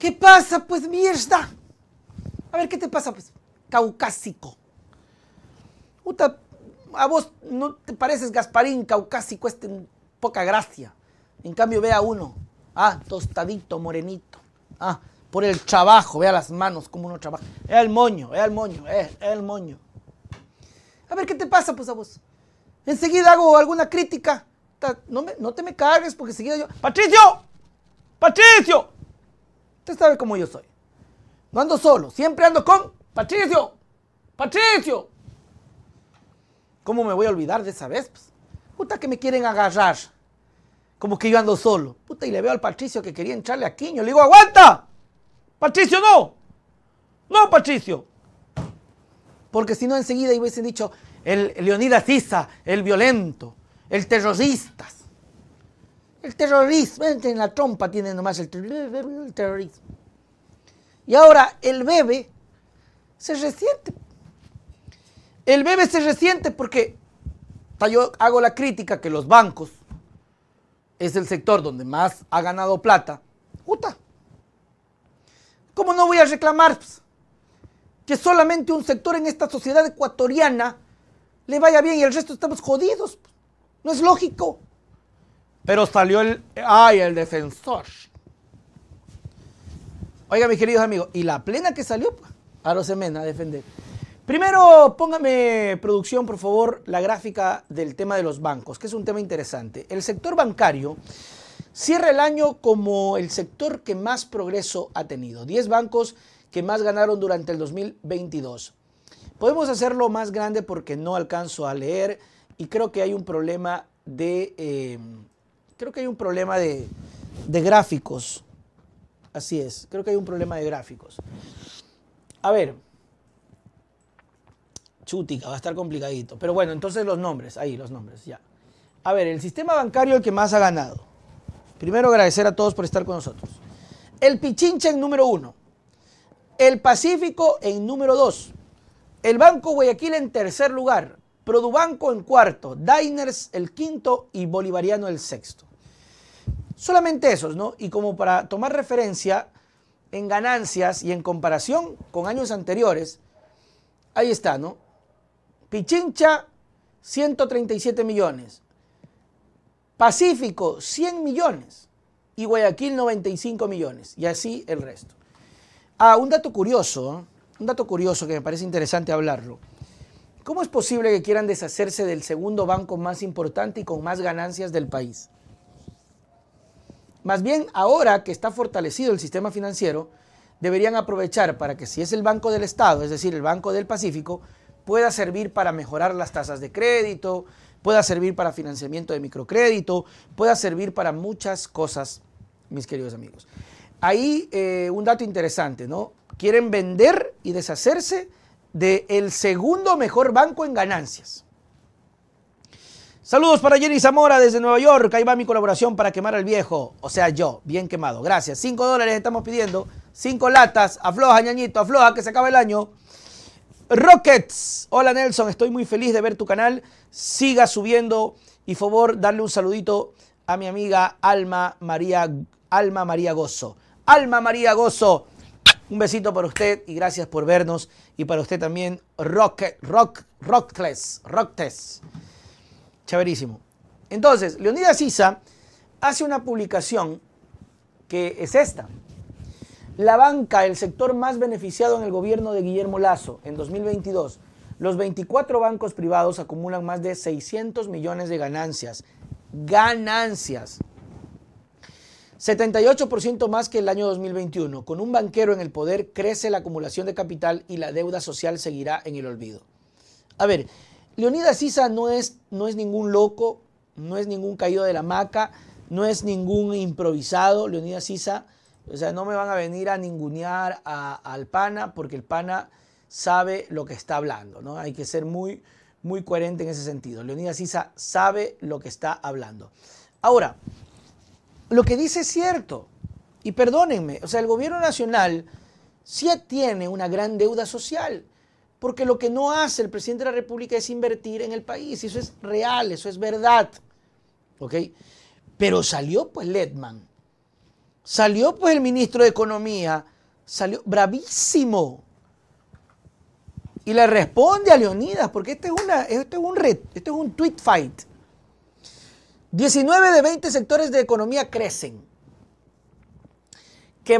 ¿Qué pasa, pues, mierda? A ver, ¿qué te pasa, pues? Caucásico. Uta, a vos no te pareces Gasparín caucásico, este en poca gracia. En cambio, vea uno. Ah, tostadito, morenito. Ah, por el trabajo, vea las manos como uno trabaja. Es el moño, es el moño, es el moño. A ver, ¿qué te pasa, pues, a vos? Enseguida hago alguna crítica. No, no te me cargues porque enseguida yo... ¡Patricio! ¡Patricio! Usted sabe cómo yo soy. No ando solo, siempre ando con Patricio. Patricio. ¿Cómo me voy a olvidar de esa vez? Pues? puta que me quieren agarrar. Como que yo ando solo. Puta, y le veo al Patricio que quería entrarle a Quiño. Le digo, aguanta. Patricio, no. No, Patricio. Porque si no, enseguida hubiesen dicho el Leonidas Isa el violento, el terrorista. El terrorismo, en la trompa tiene nomás el, terrorismo. Y ahora el bebé se resiente. El bebé se resiente porque yo hago la crítica que los bancos es el sector donde más ha ganado plata. Uta. ¿Cómo no voy a reclamar pues, que solamente un sector en esta sociedad ecuatoriana le vaya bien y el resto estamos jodidos? Pues? No es lógico. Pero salió el. ¡Ay, el defensor! Oiga, mis queridos amigos, y la plena que salió pues, a Rosemena a defender. Primero, póngame, producción, por favor, la gráfica del tema de los bancos, que es un tema interesante. El sector bancario cierra el año como el sector que más progreso ha tenido. Diez bancos que más ganaron durante el 2022. Podemos hacerlo más grande porque no alcanzo a leer y creo que hay un problema de... Eh, Creo que hay un problema de, gráficos. Así es, creo que hay un problema de gráficos. A ver. Chutica, va a estar complicadito. Pero bueno, entonces los nombres, ahí los nombres, ya. A ver, el sistema bancario el que más ha ganado. Primero agradecer a todos por estar con nosotros. El Pichincha en número uno. El Pacífico en número dos. El Banco Guayaquil en tercer lugar. Produbanco en cuarto. Diners el quinto y Bolivariano el sexto. Solamente esos, ¿no? Y como para tomar referencia en ganancias y en comparación con años anteriores, ahí está, ¿no? Pichincha, 137 millones. Pacífico, 100 millones. Y Guayaquil, 95 millones. Y así el resto. Ah, un dato curioso, ¿eh? un dato curioso que me parece interesante hablarlo. ¿Cómo es posible que quieran deshacerse del segundo banco más importante y con más ganancias del país? Más bien, ahora que está fortalecido el sistema financiero, deberían aprovechar para que si es el Banco del Estado, es decir, el Banco del Pacífico, pueda servir para mejorar las tasas de crédito, pueda servir para financiamiento de microcrédito, pueda servir para muchas cosas, mis queridos amigos. Ahí eh, un dato interesante, ¿no? Quieren vender y deshacerse del segundo mejor banco en ganancias. Saludos para Jenny Zamora desde Nueva York. Ahí va mi colaboración para quemar al viejo. O sea, yo, bien quemado. Gracias. Cinco dólares estamos pidiendo. Cinco latas. Afloja, ñañito, afloja, que se acaba el año. Rockets. Hola Nelson, estoy muy feliz de ver tu canal. Siga subiendo y favor darle un saludito a mi amiga Alma María, Alma María Gozo. Alma María Gozo. Un besito para usted y gracias por vernos. Y para usted también, Rock, Rock, Rockless, Chaverísimo. Entonces, Leonidas Sisa hace una publicación que es esta. La banca, el sector más beneficiado en el gobierno de Guillermo Lazo en 2022. Los 24 bancos privados acumulan más de 600 millones de ganancias. Ganancias. 78% más que el año 2021. Con un banquero en el poder crece la acumulación de capital y la deuda social seguirá en el olvido. A ver, Leonidas Sisa no es, no es ningún loco, no es ningún caído de la maca, no es ningún improvisado. Leonidas Sisa o sea, no me van a venir a ningunear al pana porque el pana sabe lo que está hablando, ¿no? Hay que ser muy, muy coherente en ese sentido. Leonidas Sisa sabe lo que está hablando. Ahora, lo que dice es cierto. Y perdónenme, o sea, el gobierno nacional sí tiene una gran deuda social porque lo que no hace el presidente de la República es invertir en el país, eso es real, eso es verdad. Pero salió pues Ledman. salió pues el ministro de Economía, salió bravísimo. Y le responde a Leonidas, porque este es, una, este un red, este es un tweet fight. 19 de 20 sectores de economía crecen. que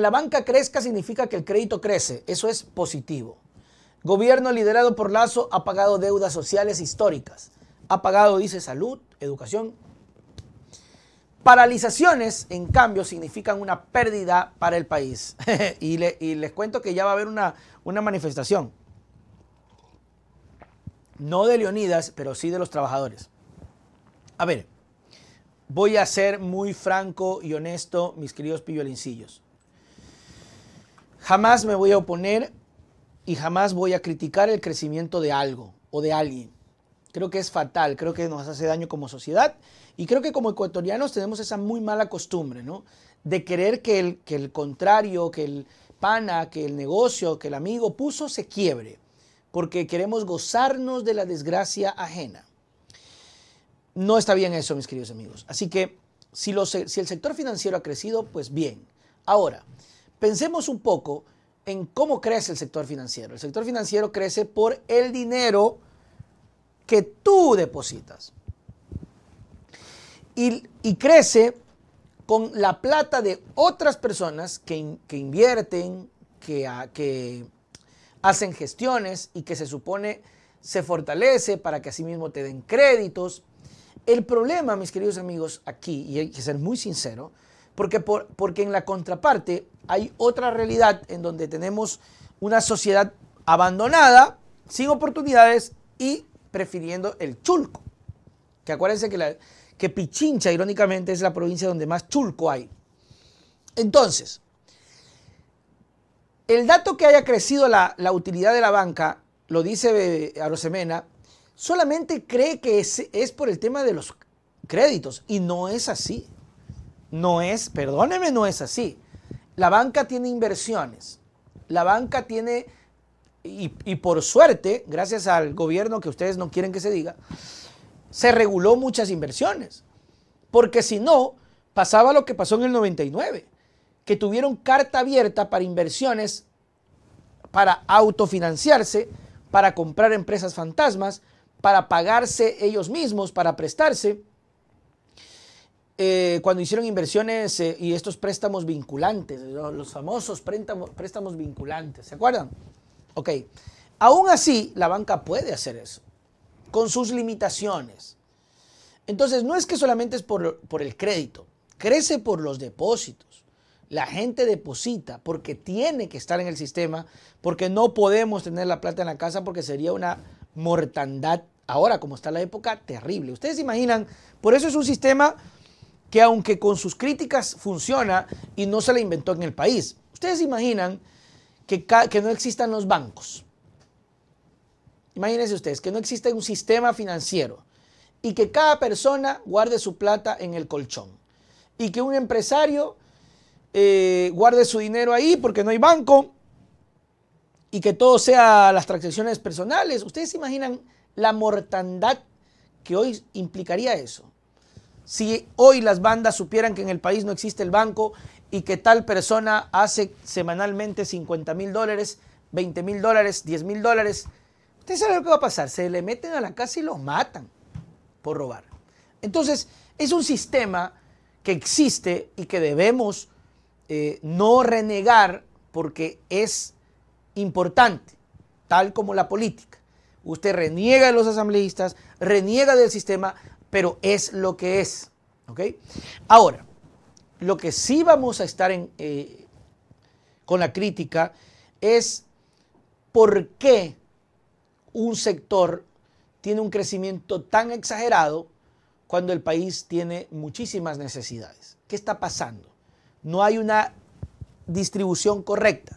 la banca crezca significa que el crédito crece. Eso es positivo. Gobierno liderado por Lazo ha pagado deudas sociales históricas. Ha pagado, dice, salud, educación. Paralizaciones, en cambio, significan una pérdida para el país. y, les cuento que ya va a haber una, una manifestación. No de Leonidas, pero sí de los trabajadores. A ver, voy a ser muy franco y honesto, mis queridos pillolincillos. Jamás me voy a oponer y jamás voy a criticar el crecimiento de algo o de alguien. Creo que es fatal, creo que nos hace daño como sociedad y creo que como ecuatorianos tenemos esa muy mala costumbre, ¿no? De querer que el, el contrario, que el pana, que el negocio, que el amigo puso se quiebre, porque queremos gozarnos de la desgracia ajena. No está bien eso, mis queridos amigos. Así que si, si el sector financiero ha crecido, pues bien. Ahora, pensemos un poco en cómo crece el sector financiero. El sector financiero crece por el dinero que tú depositas. Y, crece con la plata de otras personas que, que invierten, que, que hacen gestiones y que se supone se fortalece para que asimismo te den créditos. El problema, mis queridos amigos, aquí, y hay que ser muy sincero, porque, en la contraparte hay otra realidad en donde tenemos una sociedad abandonada, sin oportunidades y prefiriendo el chulco. Que acuérdense que, Pichincha, irónicamente, es la provincia donde más chulco hay. Entonces, el dato que haya crecido la, utilidad de la banca, lo dice eh, Arosemena, solamente cree que es por el tema de los créditos y no es así. No es, perdóneme, no es así. La banca tiene inversiones. La banca tiene, y, y por suerte, gracias al gobierno que ustedes no quieren que se diga, se reguló muchas inversiones. Porque si no, pasaba lo que pasó en el 99, que tuvieron carta abierta para inversiones, para autofinanciarse, para comprar empresas fantasmas, para pagarse ellos mismos, para prestarse. Eh, cuando hicieron inversiones eh, y estos préstamos vinculantes, los famosos préstamos, préstamos vinculantes, ¿se acuerdan? Ok, aún así la banca puede hacer eso, con sus limitaciones. Entonces, no es que solamente es por, por el crédito, crece por los depósitos. La gente deposita porque tiene que estar en el sistema, porque no podemos tener la plata en la casa porque sería una mortandad ahora como está la época terrible. Ustedes imaginan, por eso es un sistema que aunque con sus críticas funciona y no se la inventó en el país. Ustedes imaginan que, no existan los bancos. Imagínense ustedes, que no existe un sistema financiero y que cada persona guarde su plata en el colchón y que un empresario eh, guarde su dinero ahí porque no hay banco y que todo sea las transacciones personales. ¿Ustedes imaginan la mortandad que hoy implicaría eso? Si hoy las bandas supieran que en el país no existe el banco y que tal persona hace semanalmente 50 mil dólares, 20 mil dólares, 10 mil dólares, usted sabe lo que va a pasar. Se le meten a la casa y lo matan por robar. Entonces, es un sistema que existe y que debemos eh, no renegar porque es importante, tal como la política. Usted reniega de los asambleístas, reniega del sistema, pero es lo que es. ¿ok? Ahora, lo que sí vamos a estar eh, con la crítica es por qué un sector tiene un crecimiento tan exagerado cuando el país tiene muchísimas necesidades. ¿Qué está pasando? No hay una distribución correcta,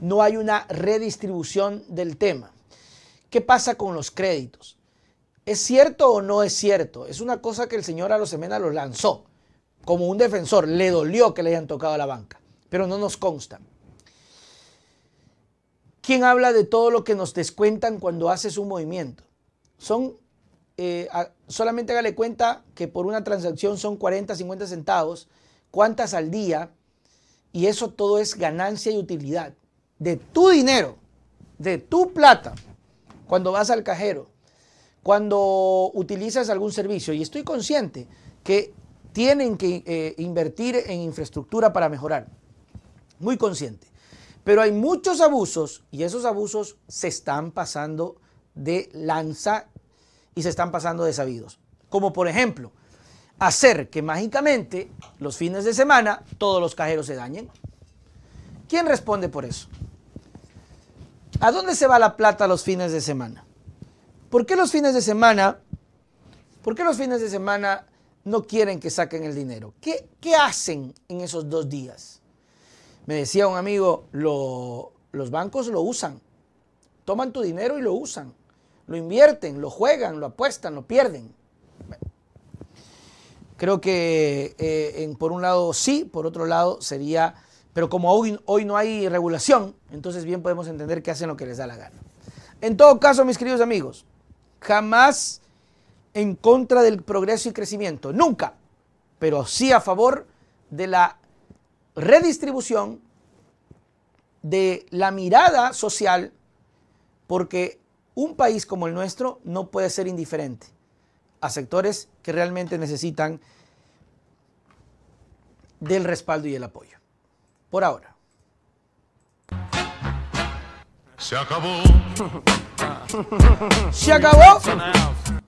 no hay una redistribución del tema. ¿Qué pasa con los créditos? ¿Es cierto o no es cierto? Es una cosa que el señor Alosemena lo lanzó como un defensor. Le dolió que le hayan tocado a la banca, pero no nos consta. ¿Quién habla de todo lo que nos descuentan cuando haces un movimiento? Son, eh, solamente hágale cuenta que por una transacción son 40, 50 centavos, cuántas al día, y eso todo es ganancia y utilidad de tu dinero, de tu plata, cuando vas al cajero cuando utilizas algún servicio, y estoy consciente que tienen que eh, invertir en infraestructura para mejorar, muy consciente, pero hay muchos abusos y esos abusos se están pasando de lanza y se están pasando de sabidos. Como por ejemplo, hacer que mágicamente los fines de semana todos los cajeros se dañen. ¿Quién responde por eso? ¿A dónde se va la plata los fines de semana? ¿Por qué los fines de semana, por qué los fines de semana no quieren que saquen el dinero? ¿Qué, hacen en esos dos días? Me decía un amigo, los bancos lo usan. Toman tu dinero y lo usan. Lo invierten, lo juegan, lo apuestan, lo pierden. Creo que eh, por un lado sí, por otro lado sería, pero como hoy, hoy no hay regulación, entonces bien podemos entender que hacen lo que les da la gana. En todo caso, mis queridos amigos, jamás en contra del progreso y crecimiento, nunca, pero sí a favor de la redistribución de la mirada social, porque un país como el nuestro no puede ser indiferente a sectores que realmente necesitan del respaldo y el apoyo. Por ahora. Se acabó. Check out.